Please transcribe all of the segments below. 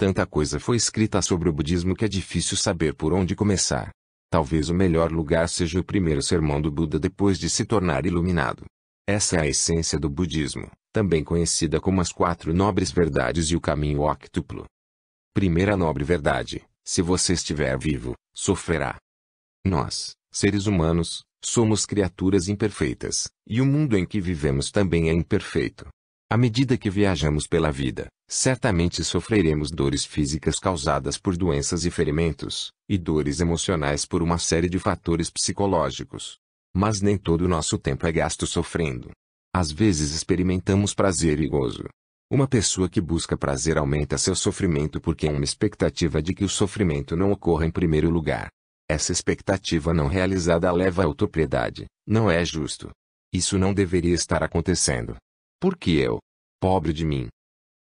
Tanta coisa foi escrita sobre o budismo que é difícil saber por onde começar. Talvez o melhor lugar seja o primeiro sermão do Buda depois de se tornar iluminado. Essa é a essência do budismo, também conhecida como as quatro nobres verdades e o caminho octuplo. Primeira nobre verdade: se você estiver vivo, sofrerá. Nós, seres humanos, somos criaturas imperfeitas, e o mundo em que vivemos também é imperfeito. À medida que viajamos pela vida, certamente sofreremos dores físicas causadas por doenças e ferimentos, e dores emocionais por uma série de fatores psicológicos. Mas nem todo o nosso tempo é gasto sofrendo. Às vezes experimentamos prazer e gozo. Uma pessoa que busca prazer aumenta seu sofrimento porque há uma expectativa de que o sofrimento não ocorra em primeiro lugar. Essa expectativa não realizada leva à autopiedade, não é justo. Isso não deveria estar acontecendo. Porque eu, pobre de mim.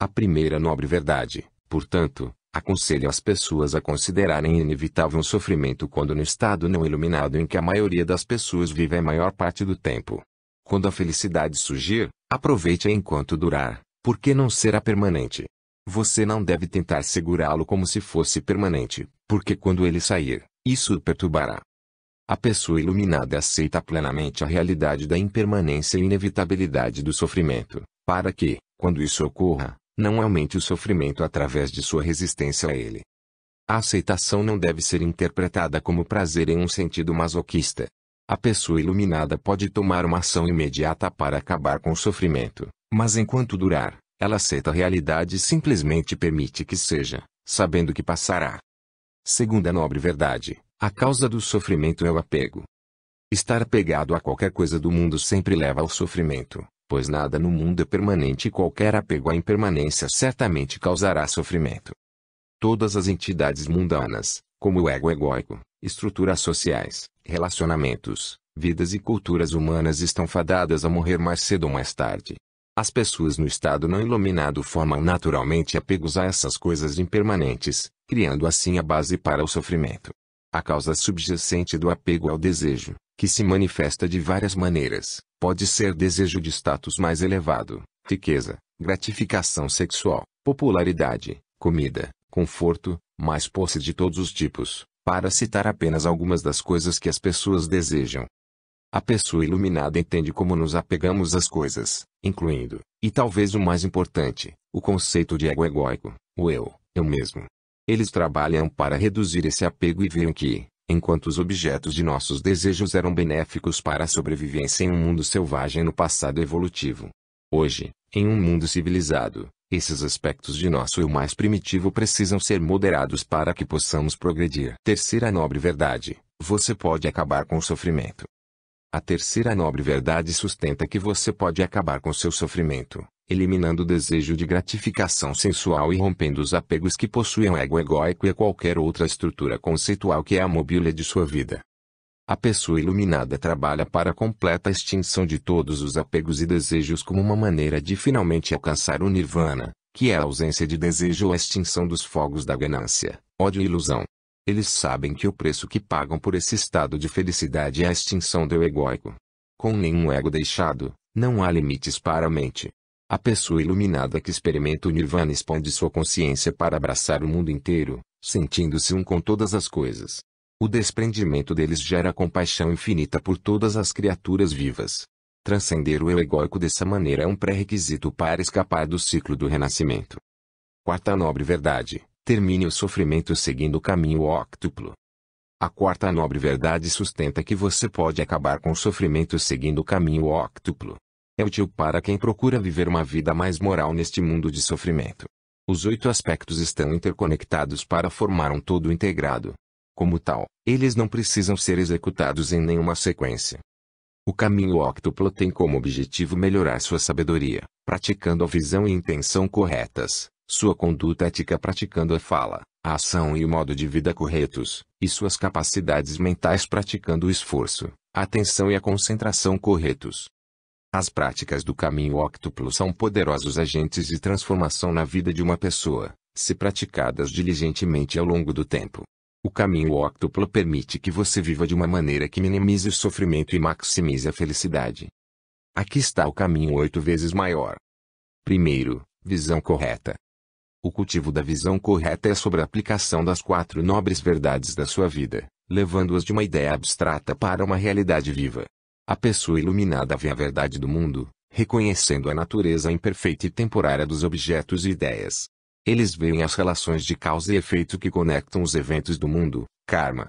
A primeira nobre verdade, portanto, aconselho as pessoas a considerarem inevitável um sofrimento quando no estado não iluminado em que a maioria das pessoas vive a maior parte do tempo. Quando a felicidade surgir, aproveite-a enquanto durar, porque não será permanente. Você não deve tentar segurá-lo como se fosse permanente, porque quando ele sair, isso o perturbará. A pessoa iluminada aceita plenamente a realidade da impermanência e inevitabilidade do sofrimento, para que, quando isso ocorra, não aumente o sofrimento através de sua resistência a ele. A aceitação não deve ser interpretada como prazer em um sentido masoquista. A pessoa iluminada pode tomar uma ação imediata para acabar com o sofrimento, mas enquanto durar, ela aceita a realidade e simplesmente permite que seja, sabendo que passará. Segunda nobre verdade, a causa do sofrimento é o apego. Estar apegado a qualquer coisa do mundo sempre leva ao sofrimento, pois nada no mundo é permanente e qualquer apego à impermanência certamente causará sofrimento. Todas as entidades mundanas, como o ego egóico, estruturas sociais, relacionamentos, vidas e culturas humanas estão fadadas a morrer mais cedo ou mais tarde. As pessoas no estado não iluminado formam naturalmente apegos a essas coisas impermanentes, criando assim a base para o sofrimento. A causa subjacente do apego ao desejo, que se manifesta de várias maneiras, pode ser desejo de status mais elevado, riqueza, gratificação sexual, popularidade, comida, conforto, mais posse de todos os tipos, para citar apenas algumas das coisas que as pessoas desejam. A pessoa iluminada entende como nos apegamos às coisas, incluindo, e talvez o mais importante, o conceito de ego egóico, o eu, eu mesmo, eles trabalham para reduzir esse apego e veem que, enquanto os objetos de nossos desejos eram benéficos para a sobrevivência em um mundo selvagem no passado evolutivo, hoje, em um mundo civilizado, esses aspectos de nosso eu mais primitivo precisam ser moderados para que possamos progredir. Terceira nobre verdade: você pode acabar com o sofrimento, a terceira nobre verdade sustenta que você pode acabar com seu sofrimento, eliminando o desejo de gratificação sensual e rompendo os apegos que possuem o ego egoico e qualquer outra estrutura conceitual que é a mobília de sua vida. A pessoa iluminada trabalha para a completa extinção de todos os apegos e desejos como uma maneira de finalmente alcançar o nirvana, que é a ausência de desejo ou a extinção dos fogos da ganância, ódio e ilusão. Eles sabem que o preço que pagam por esse estado de felicidade é a extinção do eu egoico. Com nenhum ego deixado, não há limites para a mente. A pessoa iluminada que experimenta o nirvana expande sua consciência para abraçar o mundo inteiro, sentindo-se um com todas as coisas. O desprendimento deles gera compaixão infinita por todas as criaturas vivas. Transcender o eu egoico dessa maneira é um pré-requisito para escapar do ciclo do renascimento. Quarta nobre verdade termine o sofrimento seguindo o caminho octuplo. A quarta nobre verdade sustenta que você pode acabar com o sofrimento seguindo o caminho octuplo. É útil para quem procura viver uma vida mais moral neste mundo de sofrimento. Os oito aspectos estão interconectados para formar um todo integrado. Como tal, eles não precisam ser executados em nenhuma sequência. O caminho octuplo tem como objetivo melhorar sua sabedoria, praticando a visão e intenção corretas, sua conduta ética praticando a fala, a ação e o modo de vida corretos, e suas capacidades mentais praticando o esforço, a atenção e a concentração corretos. As práticas do caminho óctuplo são poderosos agentes de transformação na vida de uma pessoa, se praticadas diligentemente ao longo do tempo. O caminho óctuplo permite que você viva de uma maneira que minimize o sofrimento e maximize a felicidade. Aqui está o caminho oito vezes maior. Primeiro, visão correta. O cultivo da visão correta é sobre a aplicação das quatro nobres verdades da sua vida, levando-as de uma ideia abstrata para uma realidade viva. A pessoa iluminada vê a verdade do mundo, reconhecendo a natureza imperfeita e temporária dos objetos e ideias. Eles veem as relações de causa e efeito que conectam os eventos do mundo, karma.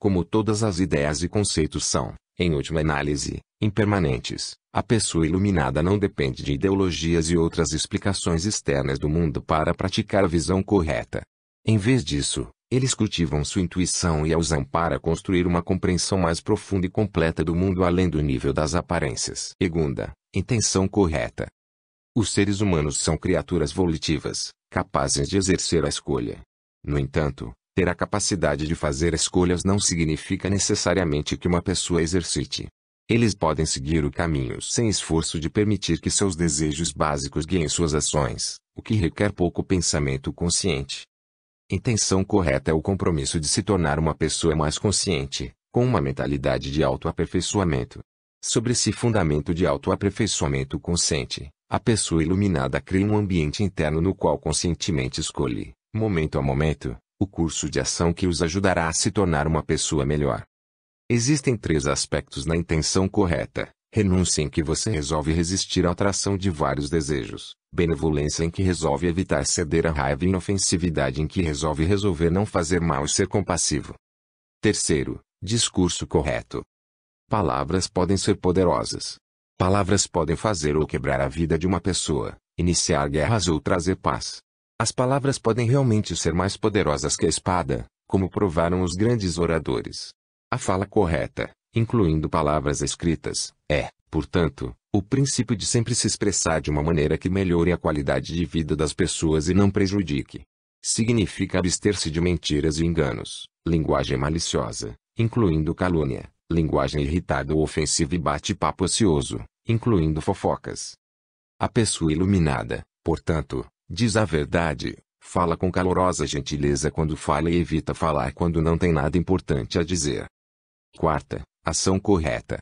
Como todas as ideias e conceitos são, em última análise, impermanentes, a pessoa iluminada não depende de ideologias e outras explicações externas do mundo para praticar a visão correta. Em vez disso, eles cultivam sua intuição e a usam para construir uma compreensão mais profunda e completa do mundo além do nível das aparências. Segunda, intenção correta. Os seres humanos são criaturas volitivas, capazes de exercer a escolha. No entanto, ter a capacidade de fazer escolhas não significa necessariamente que uma pessoa exercite eles podem seguir o caminho sem esforço de permitir que seus desejos básicos guiem suas ações, o que requer pouco pensamento consciente. Intenção correta é o compromisso de se tornar uma pessoa mais consciente, com uma mentalidade de autoaperfeiçoamento. Sobre esse fundamento de autoaperfeiçoamento consciente, a pessoa iluminada cria um ambiente interno no qual conscientemente escolhe, momento a momento, o curso de ação que os ajudará a se tornar uma pessoa melhor. Existem três aspectos na intenção correta: renúncia em que você resolve resistir à atração de vários desejos, benevolência em que resolve evitar ceder à raiva e inofensividade em que resolve resolver não fazer mal e ser compassivo. Terceiro, discurso correto. Palavras podem ser poderosas. Palavras podem fazer ou quebrar a vida de uma pessoa, iniciar guerras ou trazer paz. As palavras podem realmente ser mais poderosas que a espada, como provaram os grandes oradores. A fala correta, incluindo palavras escritas, é, portanto, o princípio de sempre se expressar de uma maneira que melhore a qualidade de vida das pessoas e não prejudique. Significa abster-se de mentiras e enganos, linguagem maliciosa, incluindo calúnia, linguagem irritada ou ofensiva e bate-papo ocioso, incluindo fofocas. A pessoa iluminada, portanto, diz a verdade, fala com calorosa gentileza quando fala e evita falar quando não tem nada importante a dizer. Quarta, ação correta.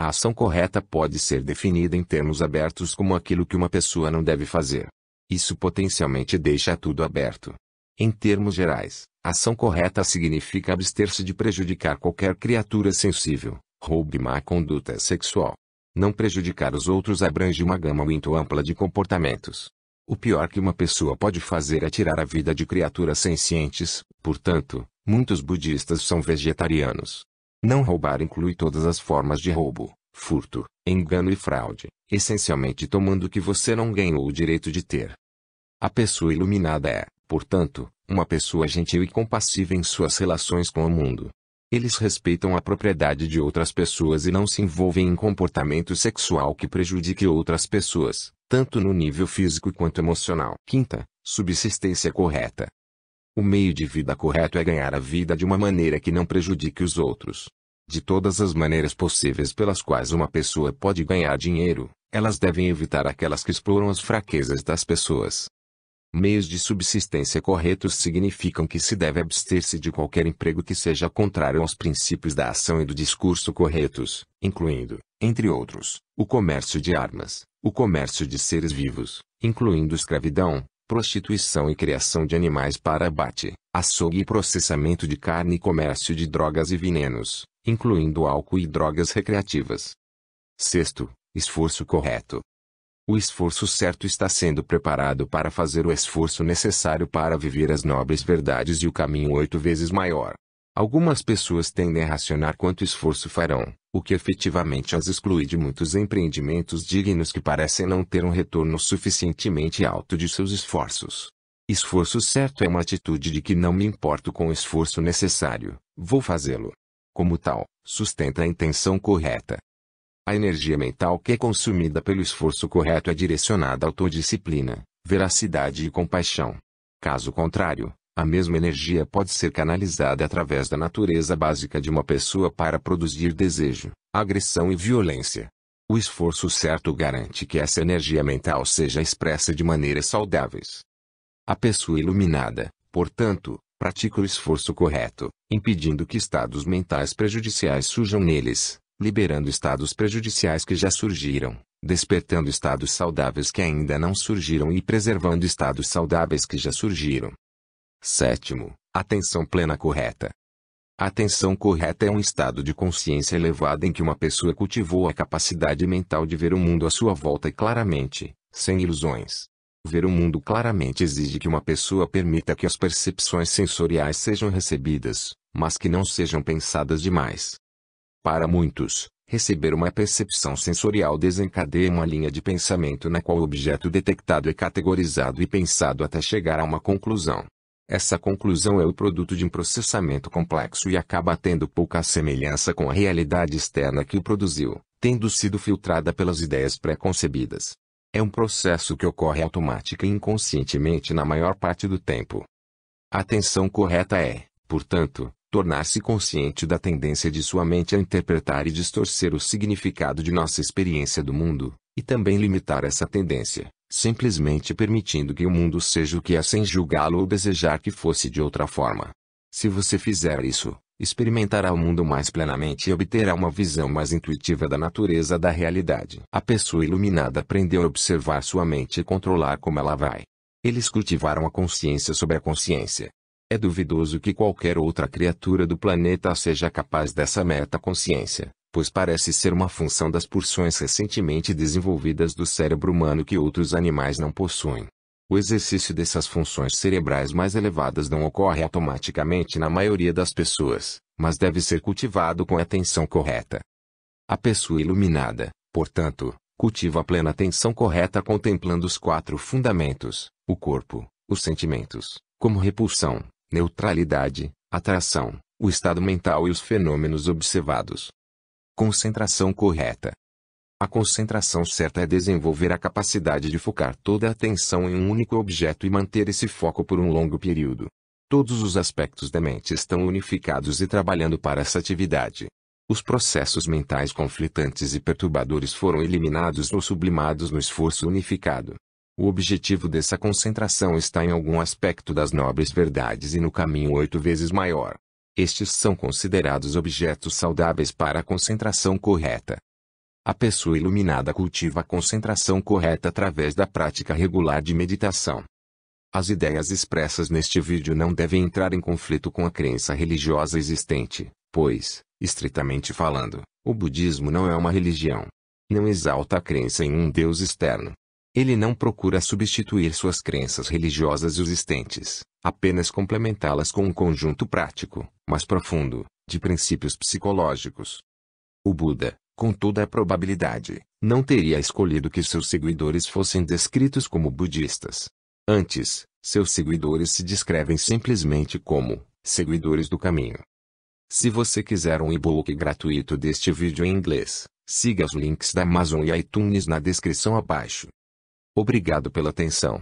A ação correta pode ser definida em termos abertos como aquilo que uma pessoa não deve fazer. Isso potencialmente deixa tudo aberto. Em termos gerais, ação correta significa abster-se de prejudicar qualquer criatura sensível, roube má conduta sexual. Não prejudicar os outros abrange uma gama muito ampla de comportamentos. O pior que uma pessoa pode fazer é tirar a vida de criaturas sencientes, portanto, muitos budistas são vegetarianos. Não roubar inclui todas as formas de roubo, furto, engano e fraude, essencialmente tomando o que você não ganhou o direito de ter. A pessoa iluminada é, portanto, uma pessoa gentil e compassiva em suas relações com o mundo. Eles respeitam a propriedade de outras pessoas e não se envolvem em comportamento sexual que prejudique outras pessoas, tanto no nível físico quanto emocional. Quinta, subsistência correta. O meio de vida correto é ganhar a vida de uma maneira que não prejudique os outros. De todas as maneiras possíveis pelas quais uma pessoa pode ganhar dinheiro, elas devem evitar aquelas que exploram as fraquezas das pessoas. Meios de subsistência corretos significam que se deve abster-se de qualquer emprego que seja contrário aos princípios da ação e do discurso corretos, incluindo, entre outros, o comércio de armas, o comércio de seres vivos, incluindo escravidão, prostituição e criação de animais para abate, açougue e processamento de carne e comércio de drogas e venenos, incluindo álcool e drogas recreativas. Sexto, esforço correto. O esforço certo está sendo preparado para fazer o esforço necessário para viver as nobres verdades e o caminho oito vezes maior, Algumas pessoas tendem a racionar quanto esforço farão, o que efetivamente as exclui de muitos empreendimentos dignos que parecem não ter um retorno suficientemente alto de seus esforços. Esforço certo é uma atitude de que não me importo com o esforço necessário, vou fazê-lo. Como tal, sustenta a intenção correta. A energia mental que é consumida pelo esforço correto é direcionada à autodisciplina, veracidade e compaixão. Caso contrário, a mesma energia pode ser canalizada através da natureza básica de uma pessoa para produzir desejo, agressão e violência. O esforço certo garante que essa energia mental seja expressa de maneiras saudáveis. A pessoa iluminada, portanto, pratica o esforço correto, impedindo que estados mentais prejudiciais surjam neles, liberando estados prejudiciais que já surgiram, despertando estados saudáveis que ainda não surgiram e preservando estados saudáveis que já surgiram. Sétimo, atenção plena correta. A atenção correta é um estado de consciência elevada em que uma pessoa cultivou a capacidade mental de ver o mundo à sua volta claramente, sem ilusões. Ver o mundo claramente exige que uma pessoa permita que as percepções sensoriais sejam recebidas, mas que não sejam pensadas demais. Para muitos, receber uma percepção sensorial desencadeia uma linha de pensamento na qual o objeto detectado é categorizado e pensado até chegar a uma conclusão. Essa conclusão é o produto de um processamento complexo e acaba tendo pouca semelhança com a realidade externa que o produziu, tendo sido filtrada pelas ideias pré-concebidas. É um processo que ocorre automática e inconscientemente na maior parte do tempo. A atenção correta é, portanto, tornar-se consciente da tendência de sua mente a interpretar e distorcer o significado de nossa experiência do mundo, e também limitar essa tendência simplesmente permitindo que o mundo seja o que é sem julgá-lo ou desejar que fosse de outra forma. Se você fizer isso, experimentará o mundo mais plenamente e obterá uma visão mais intuitiva da natureza da realidade. A pessoa iluminada aprendeu a observar sua mente e controlar como ela vai. Eles cultivaram a consciência sobre a consciência. É duvidoso que qualquer outra criatura do planeta seja capaz dessa meta consciência pois parece ser uma função das porções recentemente desenvolvidas do cérebro humano que outros animais não possuem. O exercício dessas funções cerebrais mais elevadas não ocorre automaticamente na maioria das pessoas, mas deve ser cultivado com a atenção correta. A pessoa iluminada, portanto, cultiva a plena atenção correta contemplando os quatro fundamentos: o corpo, os sentimentos, como repulsão, neutralidade, atração, o estado mental e os fenômenos observados. Concentração correta. A concentração certa é desenvolver a capacidade de focar toda a atenção em um único objeto e manter esse foco por um longo período. Todos os aspectos da mente estão unificados e trabalhando para essa atividade. Os processos mentais conflitantes e perturbadores foram eliminados ou sublimados no esforço unificado. O objetivo dessa concentração está em algum aspecto das nobres verdades e no caminho oito vezes maior. Estes são considerados objetos saudáveis para a concentração correta. A pessoa iluminada cultiva a concentração correta através da prática regular de meditação. As ideias expressas neste vídeo não devem entrar em conflito com a crença religiosa existente, pois, estritamente falando, o budismo não é uma religião. Não exalta a crença em um Deus externo, ele não procura substituir suas crenças religiosas existentes, apenas complementá-las com um conjunto prático, mas profundo, de princípios psicológicos. O Buda, com toda a probabilidade, não teria escolhido que seus seguidores fossem descritos como budistas. Antes, seus seguidores se descrevem simplesmente como seguidores do caminho. Se você quiser um e-book gratuito deste vídeo em inglês, siga os links da Amazon e iTunes na descrição abaixo. Obrigado pela atenção.